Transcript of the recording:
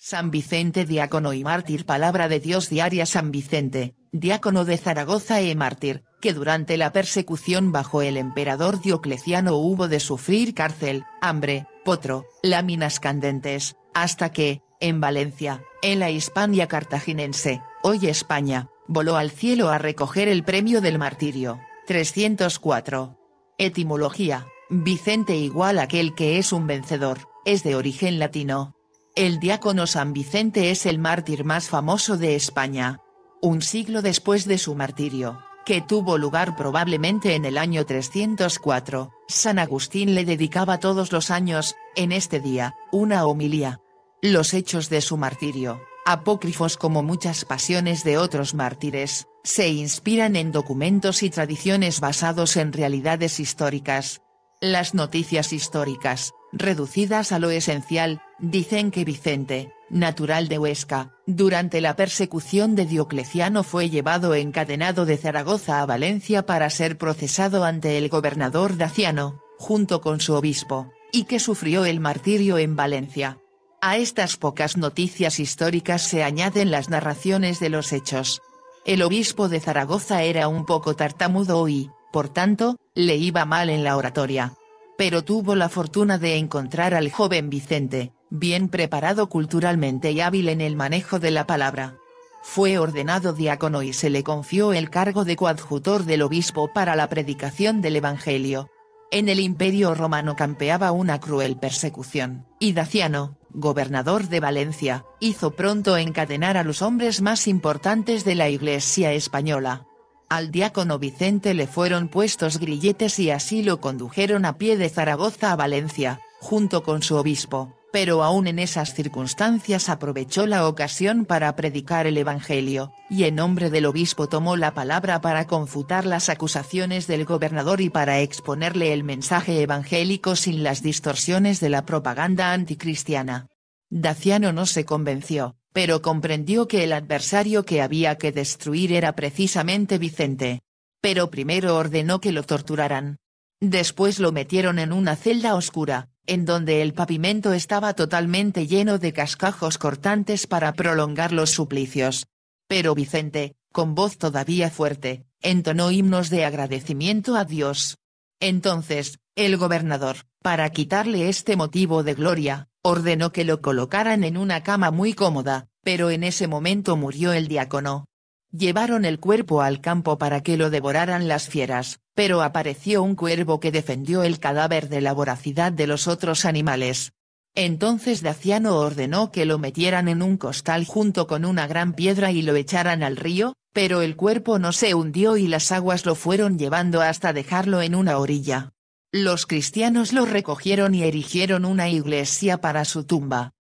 San Vicente diácono y mártir Palabra de Dios diaria San Vicente, diácono de Zaragoza y e mártir, que durante la persecución bajo el emperador Diocleciano hubo de sufrir cárcel, hambre, potro, láminas candentes, hasta que, en Valencia, en la Hispania cartaginense, hoy España, voló al cielo a recoger el premio del martirio. 304. Etimología, Vicente igual aquel que es un vencedor, es de origen latino, el diácono San Vicente es el mártir más famoso de España. Un siglo después de su martirio, que tuvo lugar probablemente en el año 304, San Agustín le dedicaba todos los años, en este día, una homilía. Los hechos de su martirio, apócrifos como muchas pasiones de otros mártires, se inspiran en documentos y tradiciones basados en realidades históricas. Las noticias históricas, reducidas a lo esencial, dicen que Vicente, natural de Huesca, durante la persecución de Diocleciano fue llevado encadenado de Zaragoza a Valencia para ser procesado ante el gobernador Daciano, junto con su obispo, y que sufrió el martirio en Valencia. A estas pocas noticias históricas se añaden las narraciones de los hechos. El obispo de Zaragoza era un poco tartamudo y, por tanto, le iba mal en la oratoria, pero tuvo la fortuna de encontrar al joven Vicente, bien preparado culturalmente y hábil en el manejo de la palabra. Fue ordenado diácono y se le confió el cargo de coadjutor del obispo para la predicación del Evangelio. En el Imperio romano campeaba una cruel persecución, y Daciano, gobernador de Valencia, hizo pronto encadenar a los hombres más importantes de la Iglesia española al diácono Vicente le fueron puestos grilletes y así lo condujeron a pie de Zaragoza a Valencia, junto con su obispo, pero aún en esas circunstancias aprovechó la ocasión para predicar el Evangelio, y en nombre del obispo tomó la palabra para confutar las acusaciones del gobernador y para exponerle el mensaje evangélico sin las distorsiones de la propaganda anticristiana. Daciano no se convenció, pero comprendió que el adversario que había que destruir era precisamente Vicente. Pero primero ordenó que lo torturaran. Después lo metieron en una celda oscura, en donde el pavimento estaba totalmente lleno de cascajos cortantes para prolongar los suplicios. Pero Vicente, con voz todavía fuerte, entonó himnos de agradecimiento a Dios. Entonces, el gobernador, para quitarle este motivo de gloria, Ordenó que lo colocaran en una cama muy cómoda, pero en ese momento murió el diácono. Llevaron el cuerpo al campo para que lo devoraran las fieras, pero apareció un cuervo que defendió el cadáver de la voracidad de los otros animales. Entonces Daciano ordenó que lo metieran en un costal junto con una gran piedra y lo echaran al río, pero el cuerpo no se hundió y las aguas lo fueron llevando hasta dejarlo en una orilla. Los cristianos lo recogieron y erigieron una iglesia para su tumba.